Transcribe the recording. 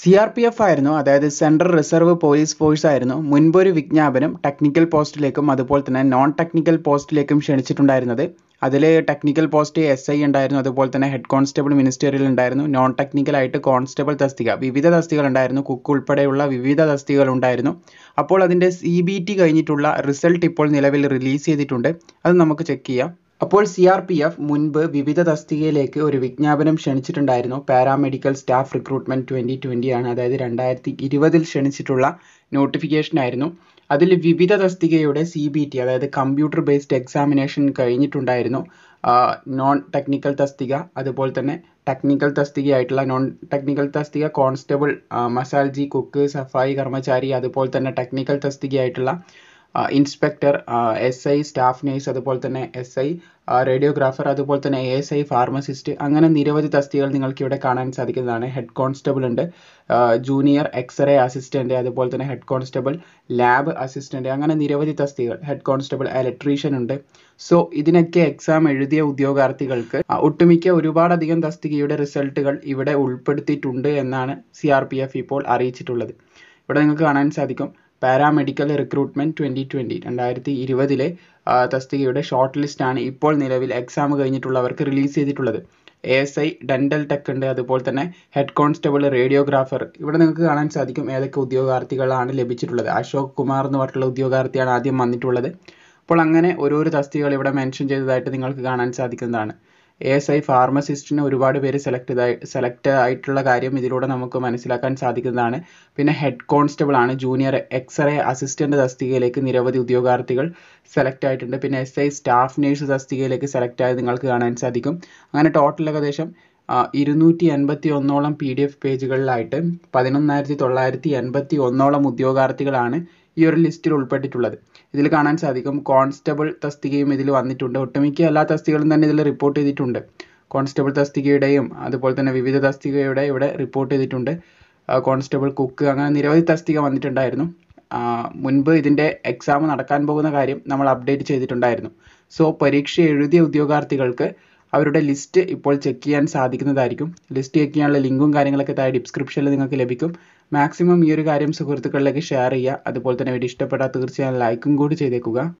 C R P F ആയിരുന്നു അതായത് central reserve police force ആയിരുന്നു മുൻപ് ഒരു വിജ്ഞാപനം ടെക്നിക്കൽ പോസ്റ്റിലേക്കും അതുപോലെ തന്നെ നോൺ ടെക്നിക്കൽ പോസ്റ്റിലേക്കും ക്ഷണിച്ചിട്ടുണ്ടായിരുന്നത് അതിൽ ടെക്നിക്കൽ പോസ്റ്റ് എസ് ഐ ഉണ്ടായിരുന്നു അതുപോലെ തന്നെ ഹെഡ് കോൺസ്റ്റബിൾ മിനിസ്റ്ററിയിൽ ഉണ്ടായിരുന്നു നോൺ ടെക്നിക്കൽ ആയിട്ട് കോൺസ്റ്റബിൾ തസ്തിക വിവിധ തസ്തികൾ ഉണ്ടായിരുന്നു കുക്ക് ഉൾപ്പെടെയുള്ള വിവിധ തസ്തികകൾ ഉണ്ടായിരുന്നു അപ്പോൾ അതിൻ്റെ സി ബി ടി കഴിഞ്ഞിട്ടുള്ള റിസൾട്ട് ഇപ്പോൾ നിലവിൽ റിലീസ് ചെയ്തിട്ടുണ്ട് അത് നമുക്ക് ചെക്ക് ചെയ്യാം അപ്പോൾ സി ആർ പി എഫ് മുൻപ് വിവിധ തസ്തികയിലേക്ക് ഒരു വിജ്ഞാപനം ക്ഷണിച്ചിട്ടുണ്ടായിരുന്നു paramedical staff recruitment twenty twenty ആണ് അതായത് രണ്ടായിരത്തി ഇരുപതിൽ ക്ഷണിച്ചിട്ടുള്ള നോട്ടിഫിക്കേഷൻ ആയിരുന്നു അതിൽ വിവിധ തസ്തികയുടെ സി ബി ടി അതായത് കമ്പ്യൂട്ടർ ബേസ്ഡ് എക്സാമിനേഷൻ കഴിഞ്ഞിട്ടുണ്ടായിരുന്നു നോൺ ടെക്നിക്കൽ തസ്തിക അതുപോലെ തന്നെ ടെക്നിക്കൽ തസ്തികയായിട്ടുള്ള നോൺ ടെക്നിക്കൽ തസ്തിക കോൺസ്റ്റബിൾ മസാൽജി കുക്ക് സഫായി കർമ്മചാരി അതുപോലെ തന്നെ ടെക്നിക്കൽ തസ്തികയായിട്ടുള്ള inspector S I staff nurse അതുപോലെ തന്നെ എസ് ഐ റേഡിയോഗ്രാഫർ അതുപോലെ തന്നെ എ എസ് ഐ ഫാർമസിസ്റ്റ് അങ്ങനെ നിരവധി തസ്തികകൾ നിങ്ങൾക്ക് ഇവിടെ കാണാൻ സാധിക്കുന്നതാണ് ഹെഡ് കോൺസ്റ്റബിൾ ഉണ്ട് ജൂനിയർ എക്സ്റേ അസിസ്റ്റൻ്റ് അതുപോലെ തന്നെ ഹെഡ് കോൺസ്റ്റബിൾ ലാബ് അസിസ്റ്റൻ്റ് അങ്ങനെ നിരവധി തസ്തികകൾ ഹെഡ് കോൺസ്റ്റബിൾ ഇലക്ട്രീഷ്യൻ ഉണ്ട് സോ ഇതിനൊക്കെ എക്സാം എഴുതിയ ഉദ്യോഗാർത്ഥികൾക്ക് ഒട്ടുമിക്ക ഒരുപാടധികം തസ്തികയുടെ റിസൾട്ടുകൾ ഇവിടെ ഉൾപ്പെടുത്തിയിട്ടുണ്ട് എന്നാണ് സി ആർ പി എഫ് ഇപ്പോൾ അറിയിച്ചിട്ടുള്ളത് ഇവിടെ നിങ്ങൾക്ക് കാണാൻ സാധിക്കും പാരാമെഡിക്കൽ റിക്രൂട്ട്മെൻറ്റ് ട്വൻറ്റി ട്വൻറ്റി രണ്ടായിരത്തി ഇരുപതിലെ തസ്തികയുടെ ഷോർട്ട് ലിസ്റ്റാണ് ഇപ്പോൾ നിലവിൽ എക്സാം കഴിഞ്ഞിട്ടുള്ളവർക്ക് റിലീസ് ചെയ്തിട്ടുള്ളത് A S I dental tech ഉണ്ട് അതുപോലെ തന്നെ ഹെഡ് കോൺസ്റ്റബിൾ റേഡിയോഗ്രാഫർ ഇവിടെ നിങ്ങൾക്ക് കാണാൻ സാധിക്കും ഏതൊക്കെ ഉദ്യോഗാർത്ഥികളാണ് ലഭിച്ചിട്ടുള്ളത് അശോക് കുമാർ എന്ന് പറഞ്ഞിട്ടുള്ള ഉദ്യോഗാർത്ഥിയാണ് ആദ്യം വന്നിട്ടുള്ളത് അപ്പോൾ അങ്ങനെ ഓരോരോ തസ്തികകൾ ഇവിടെ മെൻഷൻ ചെയ്തതായിട്ട് നിങ്ങൾക്ക് കാണാൻ സാധിക്കുന്നതാണ് എ എസ് ഐ ഫാർമസിസ്റ്റിന് ഒരുപാട് പേര് സെലക്ട് സെലക്ട് ആയിട്ടുള്ള കാര്യം ഇതിലൂടെ നമുക്ക് മനസ്സിലാക്കാൻ സാധിക്കുന്നതാണ് പിന്നെ ഹെഡ് കോൺസ്റ്റബിൾ ആണ് ജൂനിയർ എക്സ്റേ അസിസ്റ്റന്റ് തസ്തികയിലേക്ക് നിരവധി ഉദ്യോഗാർത്ഥികൾ സെലക്ട് ആയിട്ടുണ്ട് പിന്നെ എസ് ഐ സ്റ്റാഫ് നേഴ്സ് തസ്തികയിലേക്ക് സെലക്ട് ആയത് നിങ്ങൾക്ക് കാണാൻ സാധിക്കും അങ്ങനെ ടോട്ടൽ ഏകദേശം ഇരുന്നൂറ്റി എൺപത്തി ഒന്നോളം പി ഡി എഫ് പേജുകളിലായിട്ട് പതിനൊന്നായിരത്തി തൊള്ളായിരത്തി എൺപത്തി ഒന്നോളം ഉദ്യോഗാർത്ഥികളാണ് ഈ ഒരു ലിസ്റ്റിൽ ഉൾപ്പെട്ടിട്ടുള്ളത് ഇതിൽ കാണാൻ സാധിക്കും കോൺസ്റ്റബിൾ തസ്തികയും ഇതിൽ വന്നിട്ടുണ്ട് ഒട്ടുമിക്ക എല്ലാ തസ്തികളും തന്നെ ഇതിൽ റിപ്പോർട്ട് ചെയ്തിട്ടുണ്ട് കോൺസ്റ്റബിൾ തസ്തികയുടെയും അതുപോലെ തന്നെ വിവിധ തസ്തികയുടെ ഇവിടെ റിപ്പോർട്ട് ചെയ്തിട്ടുണ്ട് കോൺസ്റ്റബിൾ കുക്ക് അങ്ങനെ നിരവധി തസ്തിക വന്നിട്ടുണ്ടായിരുന്നു മുൻപ് ഇതിൻ്റെ എക്സാം നടക്കാൻ പോകുന്ന കാര്യം നമ്മൾ അപ്ഡേറ്റ് ചെയ്തിട്ടുണ്ടായിരുന്നു സോ പരീക്ഷ എഴുതിയ ഉദ്യോഗാർത്ഥികൾക്ക് അവരുടെ ലിസ്റ്റ് ഇപ്പോൾ ചെക്ക് ചെയ്യാൻ സാധിക്കുന്നതായിരിക്കും ലിസ്റ്റ് ചെക്ക് ചെയ്യാനുള്ള ലിങ്കും കാര്യങ്ങളൊക്കെ താഴെ ഡിസ്ക്രിപ്ഷനിൽ നിങ്ങൾക്ക് ലഭിക്കും മാക്സിമം ഈ ഒരു കാര്യം സുഹൃത്തുക്കളിലേക്ക് ഷെയർ ചെയ്യുക അതുപോലെ തന്നെ വീഡിയോ ഇഷ്ടപ്പെട്ടാൽ തീർച്ചയായും ലൈക്കും കൂടി ചെയ്തേക്കുക